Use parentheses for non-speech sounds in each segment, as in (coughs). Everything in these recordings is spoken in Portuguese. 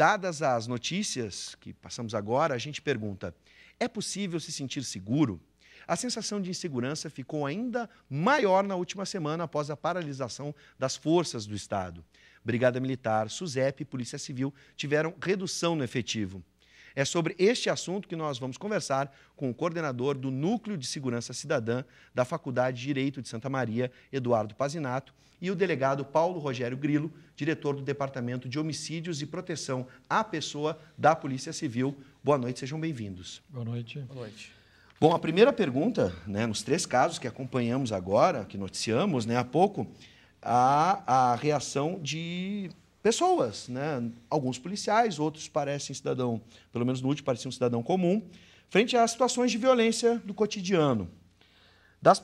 dadas as notícias que passamos agora, a gente pergunta: é possível se sentir seguro? A sensação de insegurança ficou ainda maior na última semana após a paralisação das forças do Estado. Brigada Militar, SUSEP e Polícia Civil tiveram redução no efetivo. É sobre este assunto que nós vamos conversar com o coordenador do Núcleo de Segurança Cidadã da Faculdade de Direito de Santa Maria, Eduardo Pazinato, e o delegado Paulo Rogério Grilo, diretor do Departamento de Homicídios e Proteção à Pessoa da Polícia Civil. Boa noite, sejam bem-vindos. Boa noite. Boa noite. Bom, a primeira pergunta, né, nos três casos que acompanhamos agora, que noticiamos né, há pouco, a, a reação de pessoas, né? alguns policiais, outros parecem cidadão, pelo menos no último parecia um cidadão comum, frente às situações de violência do cotidiano.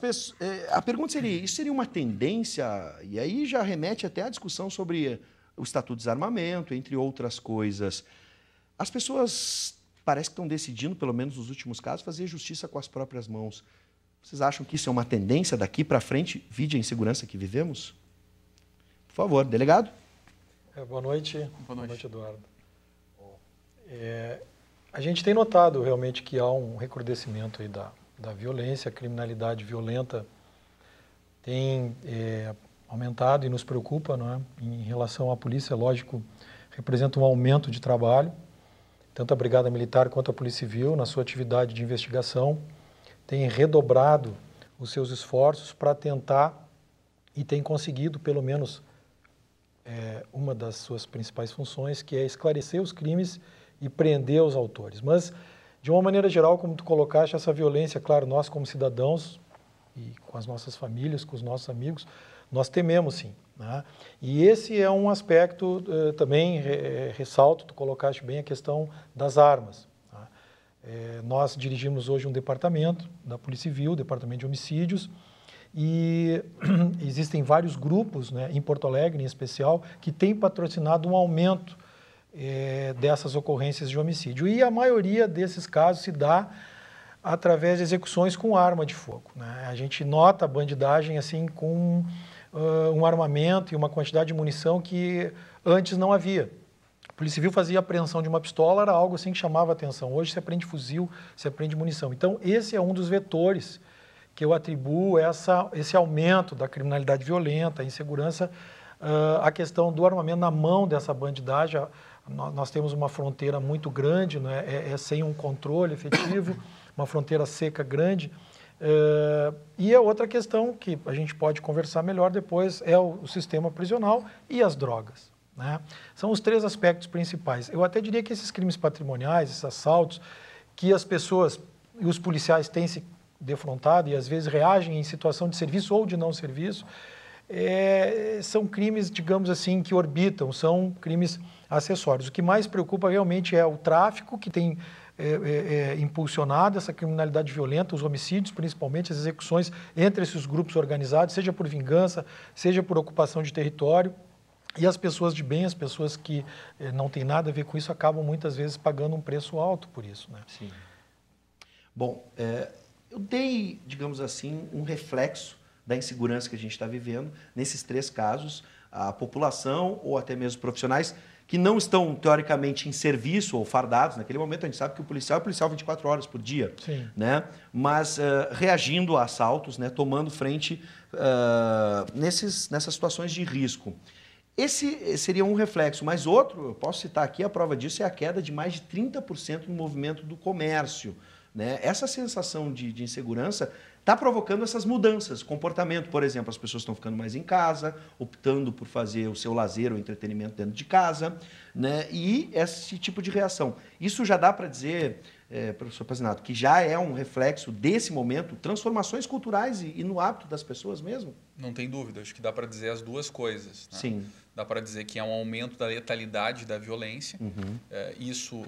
Pessoas, eh, a pergunta seria: isso seria uma tendência? E aí já remete até à discussão sobre o Estatuto de Desarmamento, entre outras coisas. As pessoas parecem que estão decidindo, pelo menos nos últimos casos, fazer justiça com as próprias mãos. Vocês acham que isso é uma tendência daqui para frente, vide a insegurança que vivemos? Por favor, delegado. É, boa noite. Boa noite, boa noite Eduardo. É, a gente tem notado realmente que há um recrudescimento aí da, da violência, a criminalidade violenta tem é, aumentado e nos preocupa, não é? Em relação à polícia, é lógico, representa um aumento de trabalho, tanto a Brigada Militar quanto a Polícia Civil, na sua atividade de investigação, tem redobrado os seus esforços para tentar e tem conseguido, pelo menos, é, uma das suas principais funções, que é esclarecer os crimes e prender os autores. Mas, de uma maneira geral, como tu colocaste, essa violência, claro, nós como cidadãos e com as nossas famílias, com os nossos amigos, nós tememos sim. Né? E esse é um aspecto eh, também eh, ressalto, tu colocaste bem a questão das armas. Né? Eh, nós dirigimos hoje um departamento da Polícia Civil, departamento de homicídios, e (clears throat) existem vários grupos, né, em Porto Alegre em especial, que têm patrocinado um aumento é, dessas ocorrências de homicídio. E a maioria desses casos se dá através de execuções com arma de fogo. Né? A gente nota a bandidagem assim com uh, um armamento e uma quantidade de munição que antes não havia. A Polícia Civil fazia apreensão de uma pistola, era algo assim que chamava atenção. Hoje se aprende fuzil, se aprende munição. Então, esse é um dos vetores que eu atribuo essa, esse aumento da criminalidade violenta, a insegurança, uh, ah, a questão do armamento na mão dessa bandidagem. Nós, nós temos uma fronteira muito grande, né? é, é sem um controle efetivo, (coughs) uma fronteira seca grande. Uh, e a é outra questão que a gente pode conversar melhor depois é o, o sistema prisional e as drogas. Né? São os três aspectos principais. Eu até diria que esses crimes patrimoniais, esses assaltos, que as pessoas e os policiais têm se defrontado e às vezes reagem em situação de serviço ou de não serviço, é, são crimes, digamos assim, que orbitam, são crimes acessórios. O que mais preocupa realmente é o tráfico que tem é, é, é impulsionado essa criminalidade violenta, os homicídios, principalmente as execuções entre esses grupos organizados, seja por vingança, seja por ocupação de território. E as pessoas de bem, as pessoas que é, não têm nada a ver com isso, acabam muitas vezes pagando um preço alto por isso. Né? Sim. Bom, é, eu dei, digamos assim, um reflexo da insegurança que a gente está vivendo nesses três casos, a população ou até mesmo profissionais que não estão teoricamente em serviço ou fardados naquele momento a gente sabe que o policial é policial 24 horas por dia Sim. né mas uh, reagindo a assaltos né tomando frente uh, nesses nessas situações de risco esse eh, seria um reflexo, mas outro, eu posso citar aqui, a prova disso é a queda de mais de 30% no movimento do comércio. Né? Essa sensação de, de insegurança está provocando essas mudanças, comportamento, por exemplo, as pessoas estão ficando mais em casa, optando por fazer o seu lazer ou entretenimento dentro de casa, né? E esse tipo de reação. Isso já dá para dizer, é, professor Pazinato, que já é um reflexo desse momento, transformações culturais e, e, no hábito das pessoas mesmo? Não tem dúvida, acho que dá para dizer as duas coisas. Né? Sim. Dá para dizer que é um aumento da letalidade da violência, uhum. é, isso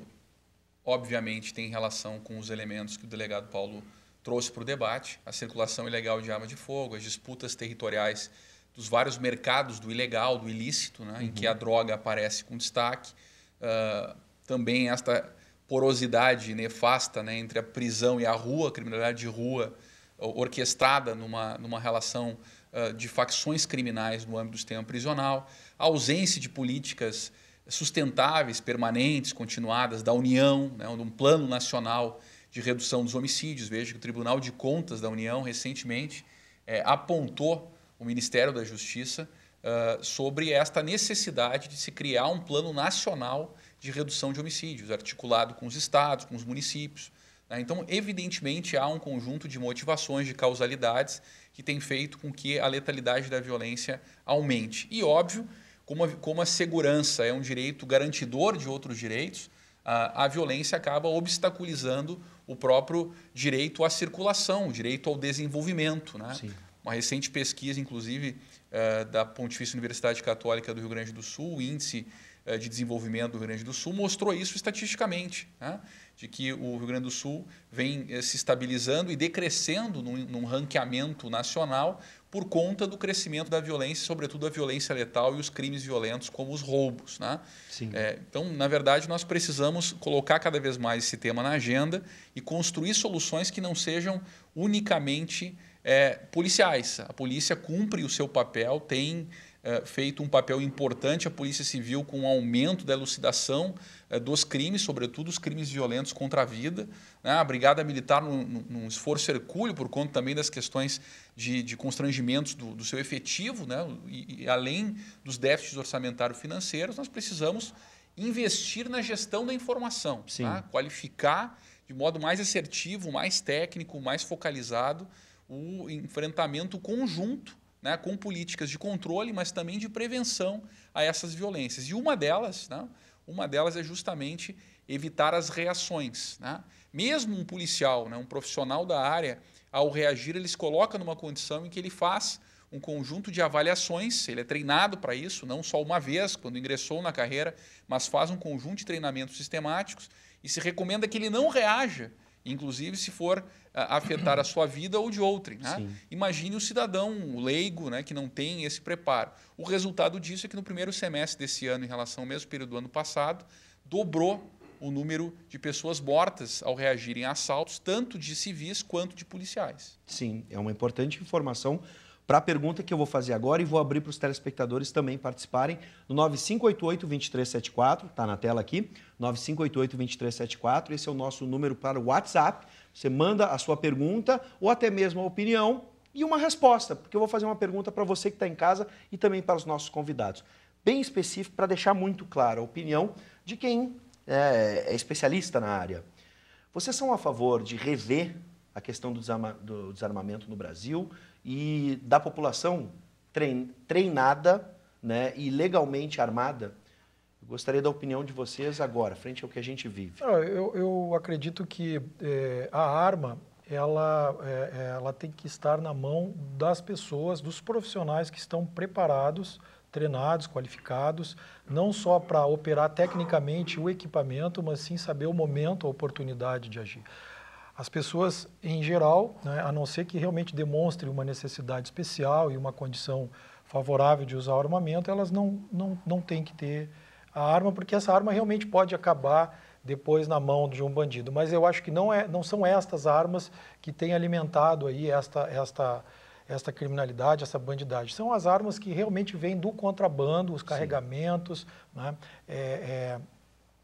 obviamente tem relação com os elementos que o delegado Paulo trouxe para o debate, a circulação ilegal de arma de fogo, as disputas territoriais dos vários mercados do ilegal, do ilícito, né, uhum. em que uhum. a droga aparece com destaque, uh, também esta porosidade nefasta né, entre a prisão e a rua, a criminalidade de rua orquestrada numa, numa relação uh, de facções criminais no âmbito do sistema prisional, a ausência de políticas sustentáveis, permanentes, continuadas da União, né, um plano nacional de redução dos homicídios. Veja que o Tribunal de Contas da União recentemente é, apontou o Ministério da Justiça uh, sobre esta necessidade de se criar um plano nacional de redução de homicídios, articulado com os estados, com os municípios. Né? Então, evidentemente, há um conjunto de motivações, de causalidades que tem feito com que a letalidade da violência aumente. E óbvio como a, como a segurança é um direito garantidor de outros direitos, a, a violência acaba obstaculizando o próprio direito à circulação, o direito ao desenvolvimento. Né? Uma recente pesquisa, inclusive, eh, da Pontifícia Universidade Católica do Rio Grande do Sul, o Índice eh, de Desenvolvimento do Rio Grande do Sul, mostrou isso estatisticamente. Né? de que o Rio Grande do Sul vem eh, se estabilizando e decrescendo num, num ranqueamento nacional por conta do crescimento da violência, sobretudo a violência letal e os crimes violentos como os roubos. Né? É, então, na verdade, nós precisamos colocar cada vez mais esse tema na agenda e construir soluções que não sejam unicamente é, policiais. A polícia cumpre o seu papel, tem é, feito um papel importante a Polícia Civil com o aumento da elucidação é, dos crimes, sobretudo os crimes violentos contra a vida. Né? A Brigada Militar, num, esforço hercúleo, por conta também das questões de, constrangimentos do, seu efetivo, né? e, e além dos déficits orçamentários financeiros, nós precisamos investir na gestão da informação, tá? qualificar de modo mais assertivo, mais técnico, mais focalizado o enfrentamento conjunto né, com políticas de controle, mas também de prevenção a essas violências. E uma delas, né, uma delas é justamente evitar as reações. Né? Mesmo um policial, né, um profissional da área, ao reagir, ele se coloca numa condição em que ele faz um conjunto de avaliações, ele é treinado para isso, não só uma vez, quando ingressou na carreira, mas faz um conjunto de treinamentos sistemáticos e se recomenda que ele não reaja inclusive se for ah, afetar a sua vida ou de outrem. Né? Imagine o cidadão o leigo né, que não tem esse preparo. O resultado disso é que no primeiro semestre desse ano, em relação ao mesmo período do ano passado, dobrou o número de pessoas mortas ao reagirem a assaltos, tanto de civis quanto de policiais. Sim, é uma importante informação para a pergunta que eu vou fazer agora e vou abrir para os telespectadores também participarem no 9588-2374, está na tela aqui, 9588-2374, esse é o nosso número para o WhatsApp. Você manda a sua pergunta ou até mesmo a opinião e uma resposta, porque eu vou fazer uma pergunta para você que está em casa e também para os nossos convidados. Bem específico para deixar muito claro a opinião de quem é, é especialista na área. Vocês são a favor de rever a questão do, desarma, do desarmamento no Brasil e da população treinada né, e legalmente armada. Eu gostaria da opinião de vocês agora, frente ao que a gente vive. Eu, eu acredito que é, a arma ela, é, ela tem que estar na mão das pessoas, dos profissionais que estão preparados treinados, qualificados, não só para operar tecnicamente o equipamento, mas sim saber o momento, a oportunidade de agir. As pessoas, em geral, né, a não ser que realmente demonstre uma necessidade especial e uma condição favorável de usar o armamento, elas não, não, não têm que ter a arma, porque essa arma realmente pode acabar depois na mão de um bandido. Mas eu acho que não, é, não são estas armas que têm alimentado aí esta, esta, esta criminalidade, essa bandidagem. São as armas que realmente vêm do contrabando, os carregamentos. Né? É, é,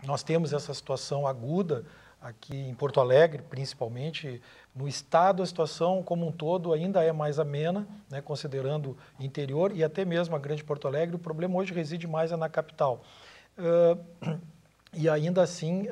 nós temos essa situação aguda aqui em Porto Alegre, principalmente, no estado a situação como um todo ainda é mais amena, né, considerando interior e até mesmo a grande Porto Alegre, o problema hoje reside mais é na capital. Uh, (clears throat) e ainda assim, uh,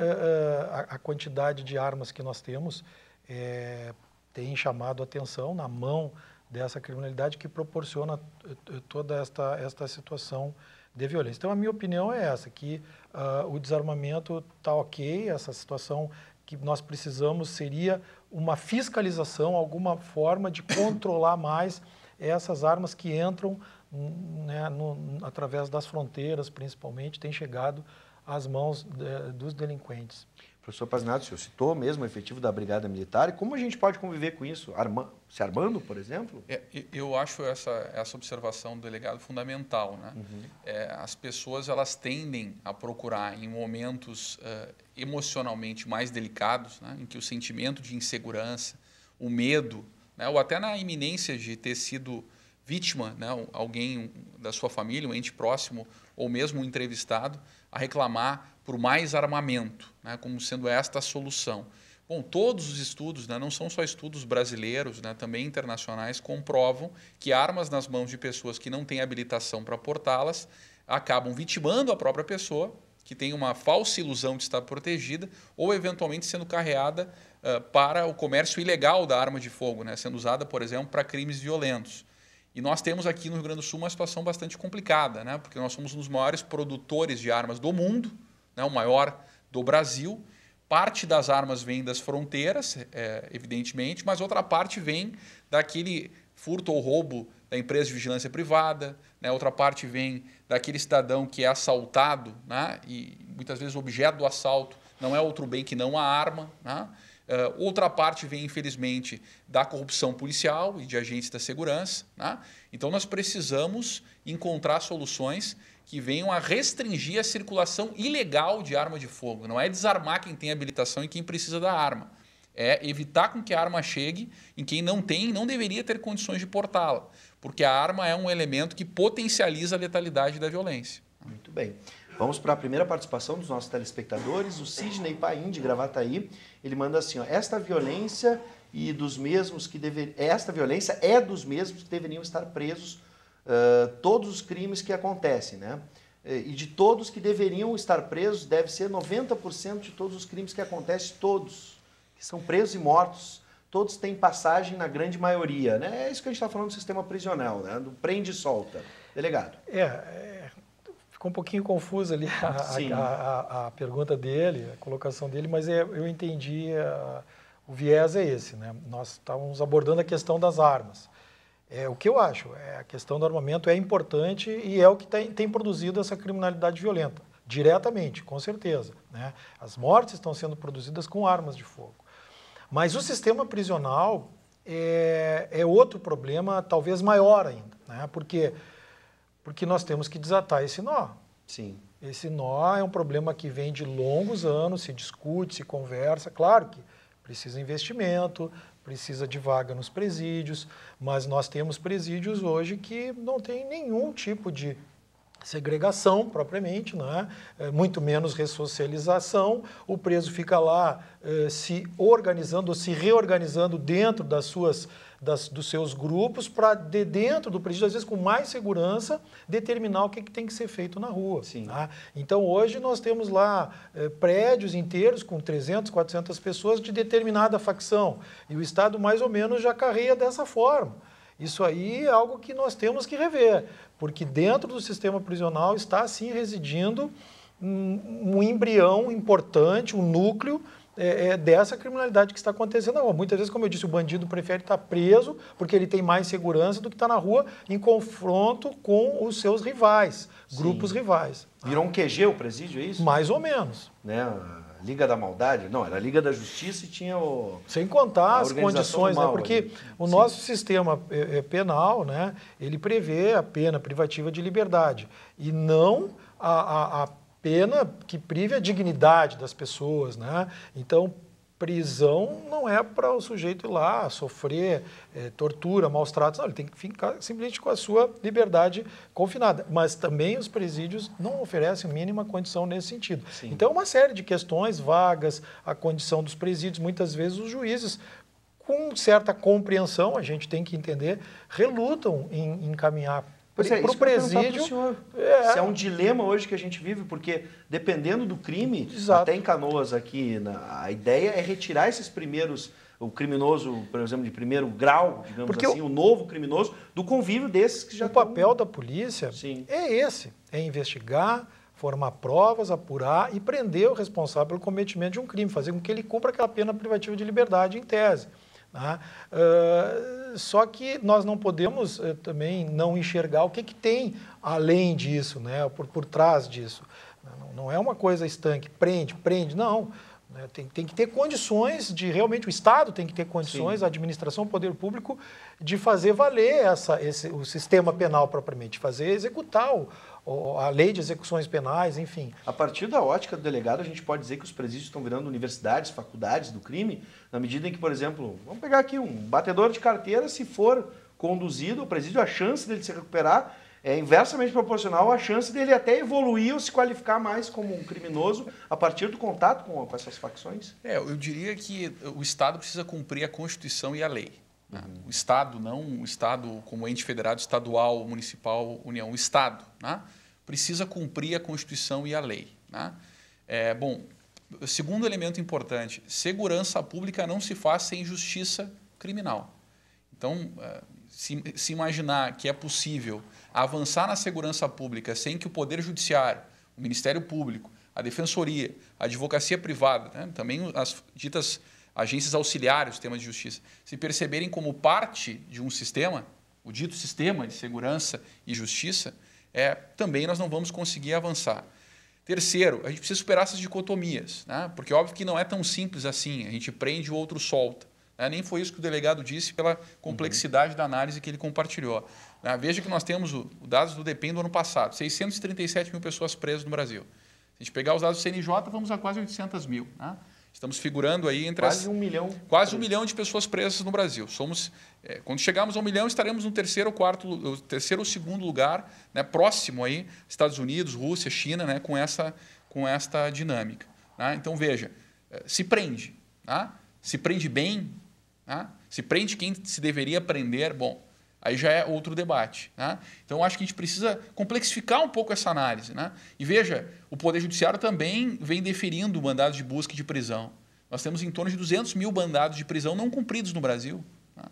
a, a, quantidade de armas que nós temos é, tem chamado atenção na mão dessa criminalidade que proporciona eh, eh, toda esta, esta situação de violência. Então, a minha opinião é essa, que uh, o desarmamento está ok, essa situação que nós precisamos seria uma fiscalização, alguma forma de controlar mais essas armas que entram né, no, através das fronteiras, principalmente, têm chegado às mãos de, eh, dos delinquentes. Professor Pazinato, o senhor citou mesmo o efetivo da Brigada Militar. E como a gente pode conviver com isso? Arma, se armando, por exemplo? É, eu acho essa, essa observação do delegado fundamental. Né? Uhum. É, as pessoas elas tendem a procurar em momentos uh, emocionalmente mais delicados, né? em que o sentimento de insegurança, o medo, né? ou até na iminência de ter sido vítima, né? alguém da sua família, um ente próximo, ou mesmo um entrevistado, a reclamar por mais armamento, né, como sendo esta a solução. Bom, todos os estudos, né, não são só estudos brasileiros, né, também internacionais, comprovam que armas nas mãos de pessoas que não têm habilitação para portá-las acabam vitimando a própria pessoa, que tem uma falsa ilusão de estar protegida, ou eventualmente sendo carreada uh, para o comércio ilegal da arma de fogo, né, sendo usada, por exemplo, para crimes violentos. E nós temos aqui no Rio Grande do Sul uma situação bastante complicada, né, porque nós somos um dos maiores produtores de armas do mundo né, o maior do Brasil. Parte das armas vem das fronteiras, é, evidentemente, mas outra parte vem daquele furto ou roubo da empresa de vigilância privada, né? outra parte vem daquele cidadão que é assaltado, né? e muitas vezes o objeto do assalto não é outro bem que não a arma. Né? Uh, outra parte vem, infelizmente, da corrupção policial e de agentes da segurança. Né? Então, nós precisamos encontrar soluções que venham a restringir a circulação ilegal de arma de fogo. Não é desarmar quem tem habilitação e quem precisa da arma. É evitar com que a arma chegue em quem não tem não deveria ter condições de portá-la, porque a arma é um elemento que potencializa a letalidade da violência. Muito bem. Vamos para a primeira participação dos nossos telespectadores. O Sidney Paim, de Gravataí, ele manda assim: ó, esta violência e dos mesmos que dever... esta violência é dos mesmos que deveriam estar presos uh, todos os crimes que acontecem, né? E de todos que deveriam estar presos, deve ser 90% de todos os crimes que acontecem, todos, que são presos e mortos, todos têm passagem na grande maioria, né? É isso que a gente está falando do sistema prisional, né? Do prende e solta. Delegado. É, é ficou um pouquinho confusa ali a, a, a, a, pergunta dele, a colocação dele, mas é, eu entendi, ah, o viés é esse, né? Nós estávamos abordando a questão das armas. É o que eu acho. É, a questão do armamento é importante e é o que tem, tem produzido essa criminalidade violenta, diretamente, com certeza. Né? As mortes estão sendo produzidas com armas de fogo. Mas o sistema prisional é, é outro problema, talvez maior ainda, né? porque, porque nós temos que desatar esse nó. Sim. Esse nó é um problema que vem de longos anos, se discute, se conversa. Claro que precisa investimento, precisa de vaga nos presídios, mas nós temos presídios hoje que não tem nenhum tipo de segregação propriamente, né? É, muito menos ressocialização. O preso fica lá é, se organizando, se reorganizando dentro das suas das, dos seus grupos para, de dentro do presídio, às vezes com mais segurança, determinar o que, que tem que ser feito na rua. Tá? Então, hoje nós temos lá eh, prédios inteiros com 300, 400 pessoas de determinada facção. E o Estado, mais ou menos, já carreia dessa forma. Isso aí é algo que nós temos que rever, porque dentro do sistema prisional está, sim, residindo um, um embrião importante, um núcleo é, é, dessa criminalidade que está acontecendo na rua. Muitas vezes, como eu disse, o bandido prefere estar tá preso porque ele tem mais segurança do que estar tá na rua em confronto com os seus rivais, Sim. grupos rivais. Virou um QG o presídio, é isso? Mais ou menos. Né? Liga da Maldade? Não, era a Liga da Justiça e tinha o. Sem contar as condições, né? Porque o Sim. nosso sistema é, é, penal, né? Ele prevê a pena privativa de liberdade e não a, a, a pena que prive a dignidade das pessoas, né? Então, prisão não é para o sujeito ir lá sofrer é, tortura, maus tratos, não, ele tem que ficar simplesmente com a sua liberdade confinada. Mas também os presídios não oferecem mínima condição nesse sentido. Sim. Então, uma série de questões, vagas, a condição dos presídios, muitas vezes os juízes com certa compreensão, a gente tem que entender, relutam em encaminhar é, para o presídio. É. Isso é um dilema hoje que a gente vive, porque dependendo do crime, Exato. até em Canoas aqui, na, a ideia é retirar esses primeiros o criminoso, por exemplo, de primeiro grau, digamos Porque assim, o, o, novo criminoso, do convívio desses que já O estão... papel da polícia Sim. é esse, é investigar, formar provas, apurar e prender o responsável pelo cometimento de um crime, fazer com que ele cumpra aquela pena privativa de liberdade em tese. Né? Uh, só que nós não podemos uh, também não enxergar o que, que tem além disso, né? por, por trás disso. Não, não é uma coisa estanque, prende, prende, não. Não né? Tem, tem que ter condições de realmente o Estado tem que ter condições, Sim. a administração, o poder público, de fazer valer essa, esse, o sistema penal propriamente, fazer executar o, a lei de execuções penais, enfim. A partir da ótica do delegado, a gente pode dizer que os presídios estão virando universidades, faculdades do crime, na medida em que, por exemplo, vamos pegar aqui um batedor de carteira, se for conduzido ao presídio, a chance dele se recuperar é inversamente proporcional à chance dele até evoluir ou se qualificar mais como um criminoso a partir do contato com, com essas facções? É, eu diria que o Estado precisa cumprir a Constituição e a lei. Uhum. O Estado, não o Estado como ente federado, estadual, municipal, União, o Estado né? precisa cumprir a Constituição e a lei. Né? É, bom, segundo elemento importante, segurança pública não se faz sem justiça criminal. Então, é, se, se imaginar que é possível avançar na segurança pública sem que o Poder Judiciário, o Ministério Público, a Defensoria, a Advocacia Privada, né, também as ditas agências auxiliares do sistema de justiça, se perceberem como parte de um sistema, o dito sistema de segurança e justiça, é, também nós não vamos conseguir avançar. Terceiro, a gente precisa superar essas dicotomias, né? porque é óbvio que não é tão simples assim, a gente prende o outro solta. Né? nem foi isso que o delegado disse pela uhum. complexidade uhum. da análise que ele compartilhou. Né? Veja que nós temos os dados do DEPEN do ano passado, 637 mil pessoas presas no Brasil. Se a gente pegar os dados do CNJ, vamos a quase 800 mil. Né? Estamos figurando aí entre quase as, um milhão, quase um milhão de pessoas presas no Brasil. Somos, é, quando chegarmos a um milhão, estaremos no terceiro ou quarto, terceiro ou segundo lugar, né, próximo aí Estados Unidos, Rússia, China, né, com essa com esta dinâmica. Né? Então veja, eh, se prende, né? se prende bem, né? Se prende quem se deveria prender, bom, aí já é outro debate. Né? Então, acho que a gente precisa complexificar um pouco essa análise. Né? E veja, o Poder Judiciário também vem deferindo mandados de busca e de prisão. Nós temos em torno de 200 mil mandados de prisão não cumpridos no Brasil. Né?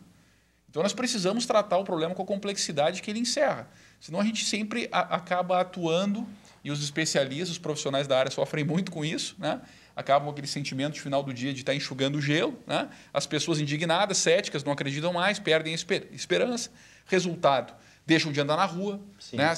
Então, nós precisamos tratar o problema com a complexidade que ele encerra. Senão, a gente sempre a acaba atuando, e os especialistas, os profissionais da área sofrem muito com isso, né? acabam com aquele sentimento de final do dia de estar tá enxugando o gelo. Né? As pessoas indignadas, céticas, não acreditam mais, perdem esper esperança. Resultado, deixam de andar na rua, né?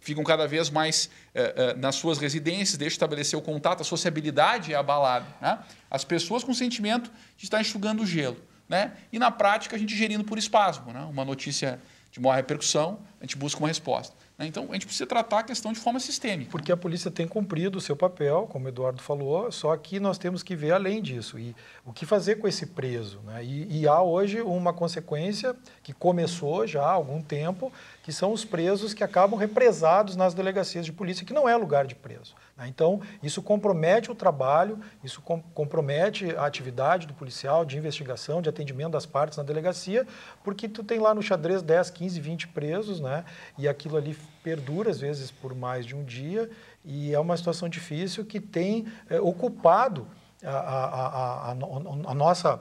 ficam cada vez mais eh, eh, nas suas residências, deixam de estabelecer o contato, a sociabilidade é abalada. Né? As pessoas com o sentimento de estar enxugando o gelo. Né? E na prática, a gente gerindo por espasmo. Né? Uma notícia de maior repercussão, a gente busca uma resposta. Né? Então, a gente precisa tratar a questão de forma sistêmica. Porque a polícia tem cumprido o seu papel, como o Eduardo falou, só que nós temos que ver além disso e o que fazer com esse preso. Né? E, e há hoje uma consequência que começou já há algum tempo, que são os presos que acabam represados nas delegacias de polícia, que não é lugar de preso. Né? Então, isso compromete o trabalho, isso com, compromete a atividade do policial de investigação, de atendimento das partes na delegacia, porque tu tem lá no xadrez 10, 15, 20 presos, né? E aquilo ali perdura, às vezes, por mais de um dia, e é uma situação difícil que tem é, ocupado a, a, a, a nossa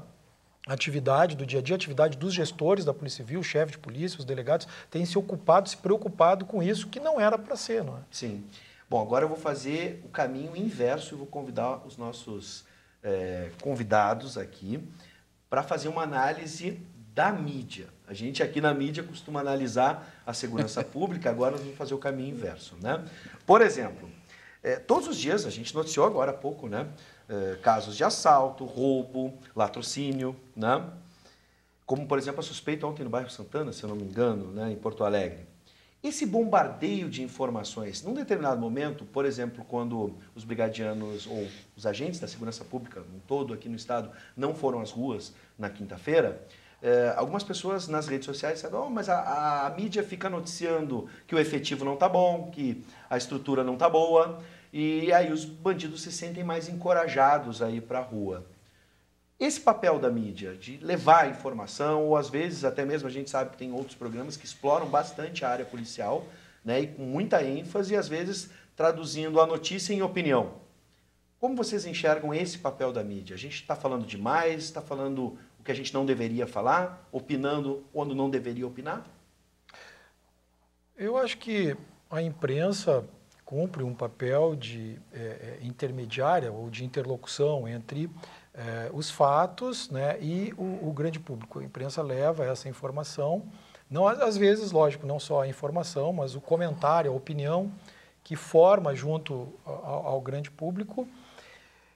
atividade do dia a dia, atividade dos gestores da Polícia Civil, chefe de polícia, os delegados, têm se ocupado, se preocupado com isso, que não era para ser, não é? Sim. Bom, agora eu vou fazer o caminho inverso e vou convidar os nossos é, convidados aqui para fazer uma análise da mídia. A gente aqui na mídia costuma analisar a segurança (laughs) pública, agora nós vamos fazer o caminho inverso, né? Por exemplo, é, todos os dias, a gente noticiou agora há pouco, né? É, casos de assalto, roubo, latrocínio, né? Como, por exemplo, a suspeita ontem no bairro Santana, se eu não me engano, né? em Porto Alegre. Esse bombardeio de informações, num determinado momento, por exemplo, quando os brigadianos ou os agentes da segurança pública, um todo aqui no estado, não foram às ruas na quinta-feira, é, algumas pessoas nas redes sociais sabem oh, mas a, a, mídia fica noticiando que o efetivo não está bom, que a estrutura não está boa, e aí os bandidos se sentem mais encorajados a ir para a rua. Esse papel da mídia, de levar a informação, ou às vezes até mesmo a gente sabe que tem outros programas que exploram bastante a área policial, né, e com muita ênfase, e às vezes traduzindo a notícia em opinião. Como vocês enxergam esse papel da mídia? A gente está falando demais, está falando o que a gente não deveria falar, opinando quando não deveria opinar? Eu acho que a imprensa cumpre um papel de é, é intermediária ou de interlocução entre é, os fatos né, e o, o, grande público. A imprensa leva essa informação, não às vezes, lógico, não só a informação, mas o comentário, a opinião que forma junto ao, ao grande público.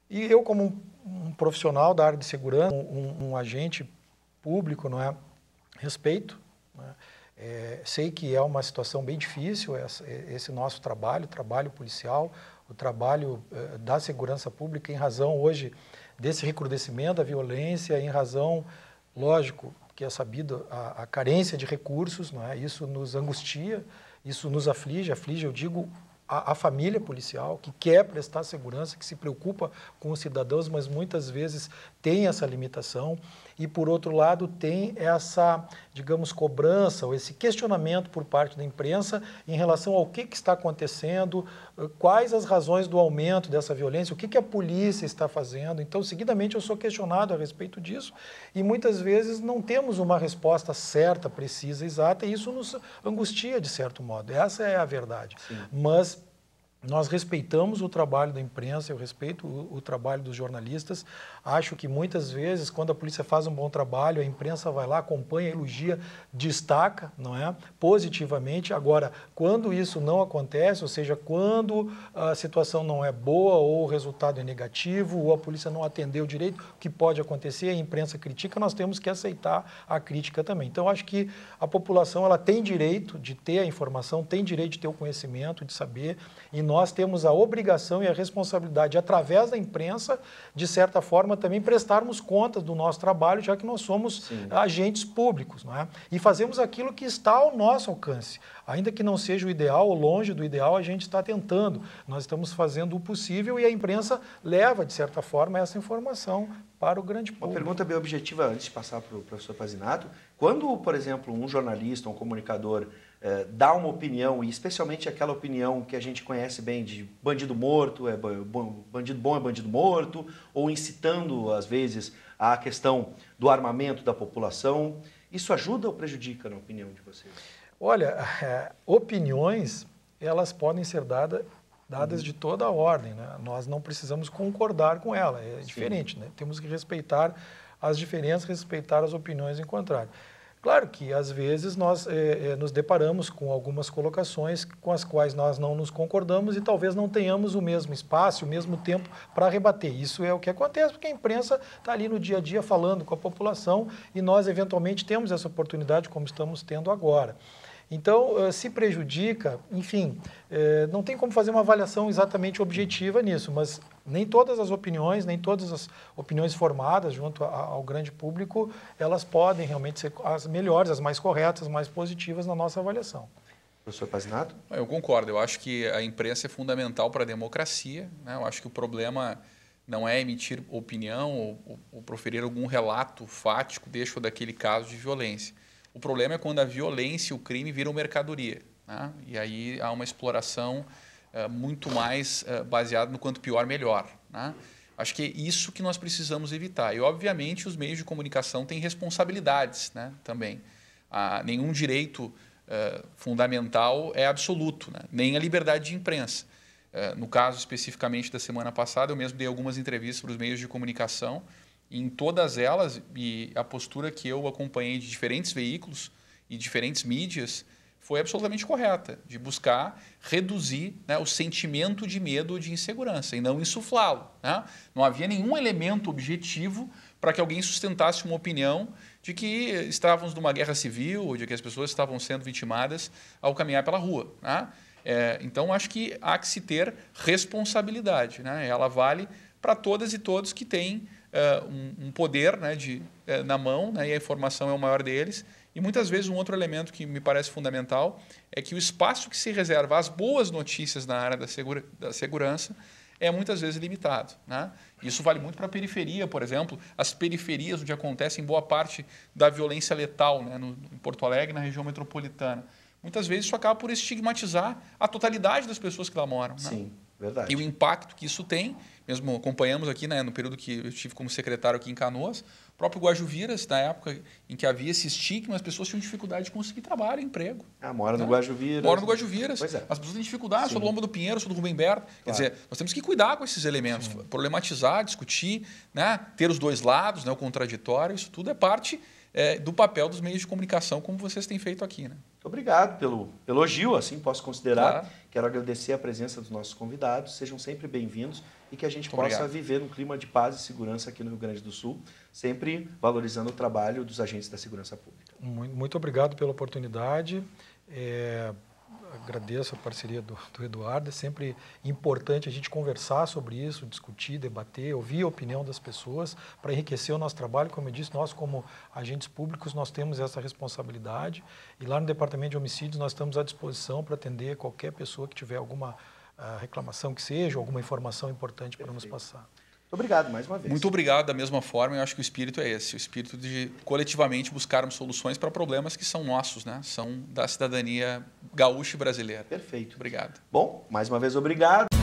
E eu, como um profissional da área de segurança, um, um agente público, não é? Respeito. Não é? É, sei que é uma situação bem difícil essa, é, esse nosso trabalho, trabalho policial, o trabalho é, da segurança pública em razão hoje desse recrudescimento da violência, em razão, lógico, que é sabido a, a carência de recursos, não é? Isso nos angustia, isso nos aflige, aflige, eu digo a, a, família policial, que quer prestar segurança, que se preocupa com os cidadãos, mas muitas vezes tem essa limitação e, por outro lado, tem essa, digamos, cobrança ou esse questionamento por parte da imprensa em relação ao que, que está acontecendo, eh, quais as razões do aumento dessa violência, o que, que a polícia está fazendo. Então, seguidamente, eu sou questionado a respeito disso e muitas vezes não temos uma resposta certa, precisa, exata, e isso nos angustia de certo modo. Essa é a verdade. Sim. Mas nós respeitamos o trabalho da imprensa, eu respeito o, o, trabalho dos jornalistas. Acho que muitas vezes, quando a polícia faz um bom trabalho, a imprensa vai lá, acompanha, elogia, destaca, não é? Positivamente. Agora, quando isso não acontece, ou seja, quando a situação não é boa ou o resultado é negativo ou a polícia não atendeu direito, o que pode acontecer, a imprensa critica, nós temos que aceitar a crítica também. Então, acho que a população ela tem direito de ter a informação, tem direito de ter o conhecimento, de saber, e nós nós temos a obrigação e a responsabilidade, através da imprensa, de certa forma também prestarmos contas do nosso trabalho, já que nós somos Sim. agentes públicos, não é? E fazemos aquilo que está ao nosso alcance. Ainda que não seja o ideal ou longe do ideal, a gente está tentando. Nós estamos fazendo o possível e a imprensa leva, de certa forma, essa informação para o grande público. Uma pergunta bem objetiva antes de passar para o professor Pazinato. Quando, por exemplo, um jornalista, um comunicador dá eh, dar uma opinião, e especialmente aquela opinião que a gente conhece bem de bandido morto, é bandido bom é bandido morto, ou incitando, às vezes, a questão do armamento da população, isso ajuda ou prejudica na opinião de vocês? Olha, eh, opiniões, elas podem ser dadas uhum. de toda a ordem, né? Nós não precisamos concordar com ela, é Sim. diferente, né? Temos que respeitar as diferenças, respeitar as opiniões em contrário. Claro que, às vezes, nós eh, eh, nos deparamos com algumas colocações com as quais nós não nos concordamos e talvez não tenhamos o mesmo espaço, o mesmo tempo para rebater. Isso é o que acontece, porque a imprensa está ali no dia a dia falando com a população e nós, eventualmente, temos essa oportunidade, como estamos tendo agora. Então, eh, se prejudica, enfim, eh, não tem como fazer uma avaliação exatamente objetiva nisso, mas nem todas as opiniões, nem todas as opiniões formadas junto ao grande público, elas podem realmente ser as melhores, as mais corretas, as mais positivas na nossa avaliação. Professor Pazinato? Eu concordo. Eu acho que a imprensa é fundamental para a democracia. Né? Eu acho que o problema não é emitir opinião ou, ou, proferir algum relato fático deste ou daquele caso de violência. O problema é quando a violência e o crime viram mercadoria. Né? E aí há uma exploração uh, muito mais uh, baseada no quanto pior, melhor. Né? Acho que é isso que nós precisamos evitar. E, obviamente, os meios de comunicação têm responsabilidades né? também. Ah, nenhum direito uh, fundamental é absoluto, né? nem a liberdade de imprensa. Uh, no caso especificamente da semana passada, eu mesmo dei algumas entrevistas para os meios de comunicação em todas elas, e a postura que eu acompanhei de diferentes veículos e diferentes mídias foi absolutamente correta, de buscar reduzir né, o sentimento de medo de insegurança e não insuflá-lo. Né? Não havia nenhum elemento objetivo para que alguém sustentasse uma opinião de que estávamos numa guerra civil ou de que as pessoas estavam sendo vitimadas ao caminhar pela rua. Né? É, então, acho que há que se ter responsabilidade. Né? Ela vale para todas e todos que têm eh, um, um poder né, de, eh, na mão, né, e a informação é o maior deles. E muitas vezes um outro elemento que me parece fundamental é que o espaço que se reserva às boas notícias na área da, segura, da segurança é muitas vezes limitado. Né? Isso vale muito para a periferia, por exemplo, as periferias onde acontece em boa parte da violência letal, né? no, em Porto Alegre, na região metropolitana. Muitas vezes isso acaba por estigmatizar a totalidade das pessoas que lá moram. Né? Sim. Né? Verdade. E o impacto que isso tem, mesmo acompanhamos aqui, né, no período que eu estive como secretário aqui em Canoas, o próprio Guajuviras, na época em que havia esse estigma, as pessoas tinham dificuldade de conseguir trabalho, emprego. Ah, mora né? no Guajuviras. Mora no Guajuviras. Pois é. As pessoas têm dificuldade, Sim. sou do Lomba do Pinheiro, sou do Rubem Berto. Claro. Quer dizer, nós temos que cuidar com esses elementos, Sim. problematizar, discutir, né, ter os dois lados, né, o contraditório, isso tudo é parte é, do papel dos meios de comunicação, como vocês têm feito aqui. Né? obrigado pelo elogio, assim posso considerar. Quero agradecer a presença dos nossos convidados. Sejam sempre bem-vindos e que a gente Muito possa obrigado. viver um clima de paz e segurança aqui no Rio Grande do Sul, sempre valorizando o trabalho dos agentes da segurança pública. Muito, muito obrigado pela oportunidade. É, agradeço a parceria do, do, Eduardo. É sempre importante a gente conversar sobre isso, discutir, debater, ouvir a opinião das pessoas para enriquecer o nosso trabalho. Como eu disse, nós, como agentes públicos, nós temos essa responsabilidade. E lá no Departamento de Homicídios, nós estamos à disposição para atender qualquer pessoa que tiver alguma uh, reclamação que seja, alguma informação importante para nos passar obrigado mais uma vez. Muito obrigado da mesma forma. Eu acho que o espírito é esse, o espírito de coletivamente buscarmos soluções para problemas que são nossos, né? São da cidadania gaúcha e brasileira. Perfeito. Obrigado. Bom, mais uma vez obrigado.